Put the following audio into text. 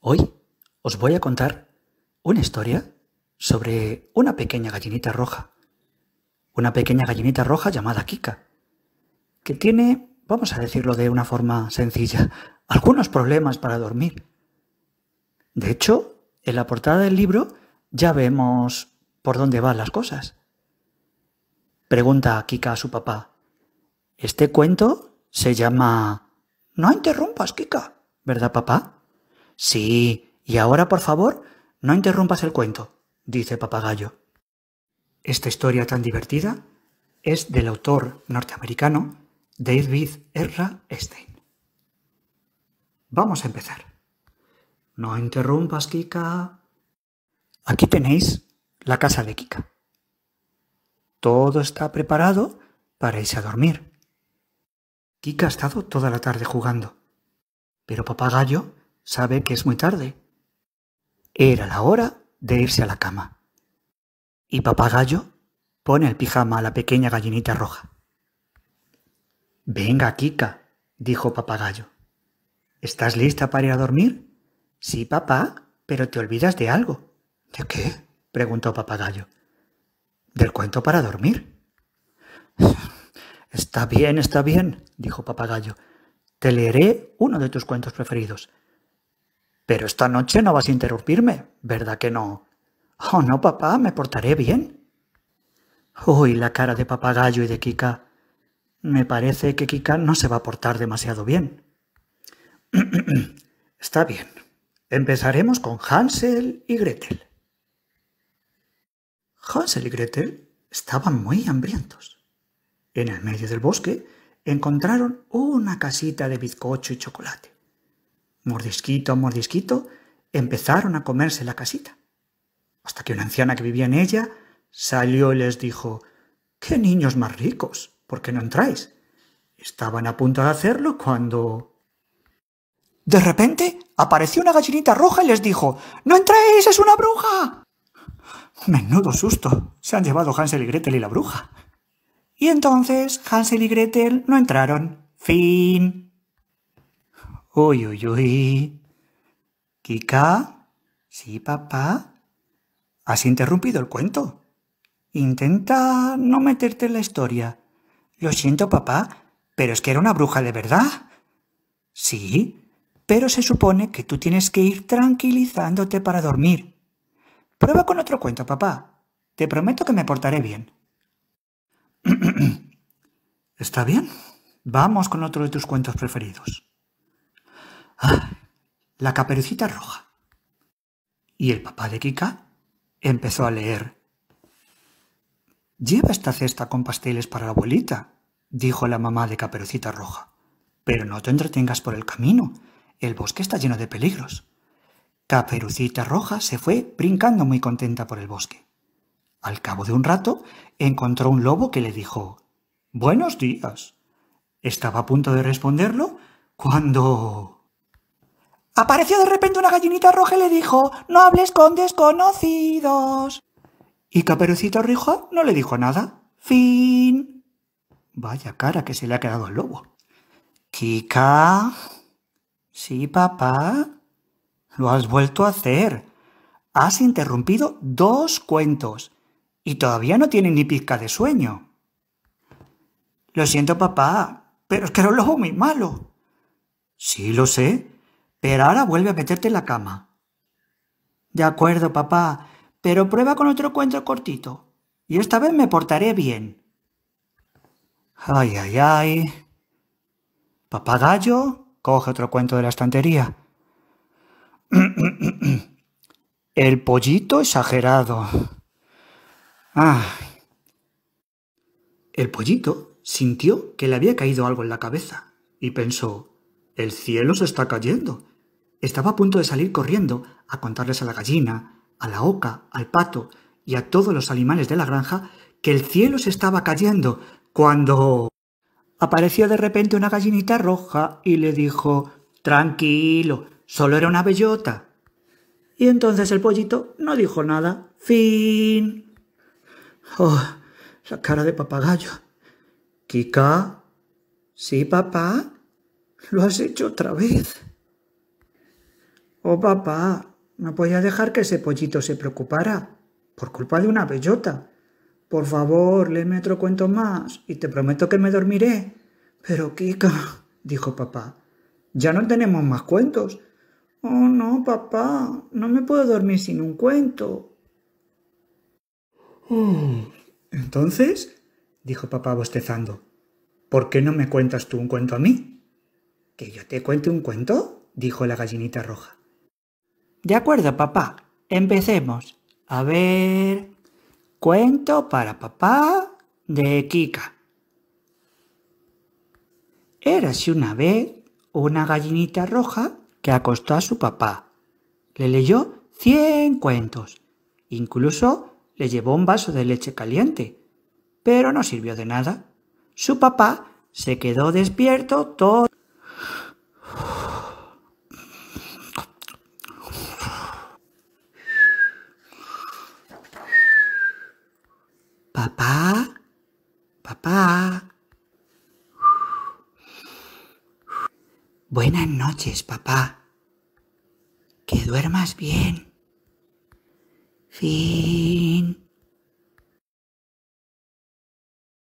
Hoy os voy a contar una historia sobre una pequeña gallinita roja. Una pequeña gallinita roja llamada Kika, que tiene, vamos a decirlo de una forma sencilla, algunos problemas para dormir. De hecho, en la portada del libro ya vemos por dónde van las cosas. Pregunta Kika a su papá. Este cuento se llama... No interrumpas, Kika, ¿verdad, papá? Sí. Y ahora, por favor, no interrumpas el cuento, dice Papagayo. Esta historia tan divertida es del autor norteamericano David Erra Stein. Vamos a empezar. No interrumpas, Kika. Aquí tenéis la casa de Kika. Todo está preparado para irse a dormir. Kika ha estado toda la tarde jugando, pero papagayo sabe que es muy tarde. Era la hora de irse a la cama. Y Papagayo pone el pijama a la pequeña gallinita roja. Venga, Kika, dijo papagayo. ¿Estás lista para ir a dormir? Sí, papá, pero te olvidas de algo. ¿De qué? preguntó papagayo. Del cuento para dormir. Está bien, está bien, dijo papagayo. Te leeré uno de tus cuentos preferidos. Pero esta noche no vas a interrumpirme, ¿verdad que no? Oh, no, papá, me portaré bien. Uy, la cara de papagayo y de Kika. Me parece que Kika no se va a portar demasiado bien. Está bien. Empezaremos con Hansel y Gretel. Hansel y Gretel estaban muy hambrientos. En el medio del bosque encontraron una casita de bizcocho y chocolate mordisquito a mordisquito, empezaron a comerse la casita. Hasta que una anciana que vivía en ella salió y les dijo, ¡Qué niños más ricos! ¿Por qué no entráis? Estaban a punto de hacerlo cuando... De repente apareció una gallinita roja y les dijo, ¡No entréis! ¡Es una bruja! Menudo susto. Se han llevado Hansel y Gretel y la bruja. Y entonces Hansel y Gretel no entraron. Fin. Uy, uy, uy. Kika. Sí, papá. Has interrumpido el cuento. Intenta no meterte en la historia. Lo siento, papá, pero es que era una bruja de verdad. Sí, pero se supone que tú tienes que ir tranquilizándote para dormir. Prueba con otro cuento, papá. Te prometo que me portaré bien. ¿Está bien? Vamos con otro de tus cuentos preferidos. Ah, la caperucita roja. Y el papá de Kika empezó a leer. Lleva esta cesta con pasteles para la abuelita, dijo la mamá de Caperucita Roja. Pero no te entretengas por el camino. El bosque está lleno de peligros. Caperucita Roja se fue brincando muy contenta por el bosque. Al cabo de un rato encontró un lobo que le dijo Buenos días. Estaba a punto de responderlo cuando... Apareció de repente una gallinita roja y le dijo, no hables con desconocidos. Y Caperucito Rijo no le dijo nada. Fin. Vaya cara que se le ha quedado al lobo. Kika. Sí, papá. Lo has vuelto a hacer. Has interrumpido dos cuentos. Y todavía no tiene ni pizca de sueño. Lo siento, papá, pero es que era un lobo muy malo. Sí, lo sé. Pero ahora vuelve a meterte en la cama. De acuerdo, papá, pero prueba con otro cuento cortito. Y esta vez me portaré bien. Ay, ay, ay. Papagayo coge otro cuento de la estantería. El pollito exagerado. Ah. El pollito sintió que le había caído algo en la cabeza y pensó, el cielo se está cayendo. Estaba a punto de salir corriendo a contarles a la gallina, a la oca, al pato y a todos los animales de la granja que el cielo se estaba cayendo cuando... Apareció de repente una gallinita roja y le dijo Tranquilo, solo era una bellota. Y entonces el pollito no dijo nada. Fin. Oh, la cara de papagayo. Kika. Sí, papá. Lo has hecho otra vez. Oh, papá, no podía dejar que ese pollito se preocupara por culpa de una bellota. Por favor, léeme otro cuento más y te prometo que me dormiré. Pero, Kika, dijo papá, ya no tenemos más cuentos. Oh, no, papá, no me puedo dormir sin un cuento. Oh. entonces, dijo papá bostezando, ¿por qué no me cuentas tú un cuento a mí? ¿Que yo te cuente un cuento? dijo la gallinita roja. De acuerdo, papá. Empecemos. A ver. Cuento para papá de Kika. así una vez una gallinita roja que acostó a su papá. Le leyó cien cuentos. Incluso le llevó un vaso de leche caliente. Pero no sirvió de nada. Su papá se quedó despierto todo Buenas noches, papá. Que duermas bien. Fin.